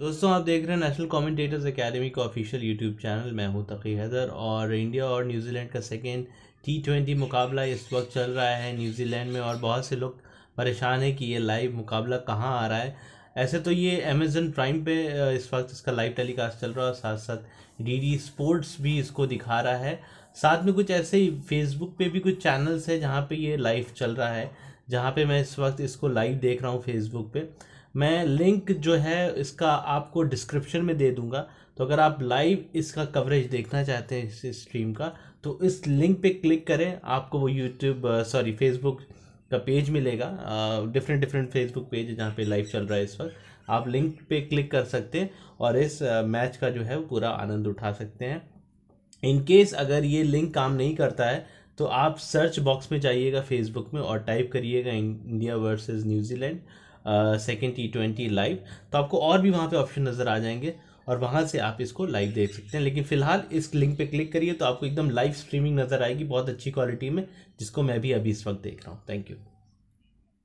दोस्तों आप देख रहे हैं नेशनल कमेंटेटर्स एकेडमी का ऑफिशियल यूट्यूब चैनल मैं हूं तकी हैदर और इंडिया और न्यूजीलैंड का सेकेंड टी ट्वेंटी मुकाबला इस वक्त चल रहा है न्यूजीलैंड में और बहुत से लोग परेशान हैं कि ये लाइव मुकाबला कहाँ आ रहा है ऐसे तो ये अमेजन प्राइम पे इस वक्त इसका लाइव टेलीकास्ट चल रहा है और साथ साथ डी डी स्पोर्ट्स भी इसको दिखा रहा है साथ में कुछ ऐसे ही फेसबुक पे भी कुछ चैनल्स है जहाँ पर ये लाइव चल रहा है जहाँ पर मैं इस वक्त इसको लाइव देख रहा हूँ फेसबुक पर मैं लिंक जो है इसका आपको डिस्क्रिप्शन में दे दूंगा तो अगर आप लाइव इसका कवरेज देखना चाहते हैं इस स्ट्रीम का तो इस लिंक पे क्लिक करें आपको वो यूट्यूब सॉरी फेसबुक का पेज मिलेगा डिफरेंट डिफरेंट फेसबुक पेज है जहाँ पे लाइव चल रहा है इस वक्त आप लिंक पे क्लिक कर सकते हैं और इस मैच का जो है वो पूरा आनंद उठा सकते हैं इनकेस अगर ये लिंक काम नहीं करता है तो आप सर्च बॉक्स में जाइएगा फेसबुक में और टाइप करिएगा India versus New Zealand second T twenty live तो आपको और भी वहाँ पे ऑप्शन नज़र आ जाएंगे और वहाँ से आप इसको लाइव देख सकते हैं लेकिन फिलहाल इस लिंक पे क्लिक करिए तो आपको एकदम लाइव स्ट्रीमिंग नज़र आएगी बहुत अच्छी क्वालिटी में जिसको मैं भी अभी इस वक्त देख रहा हूँ थैंक यू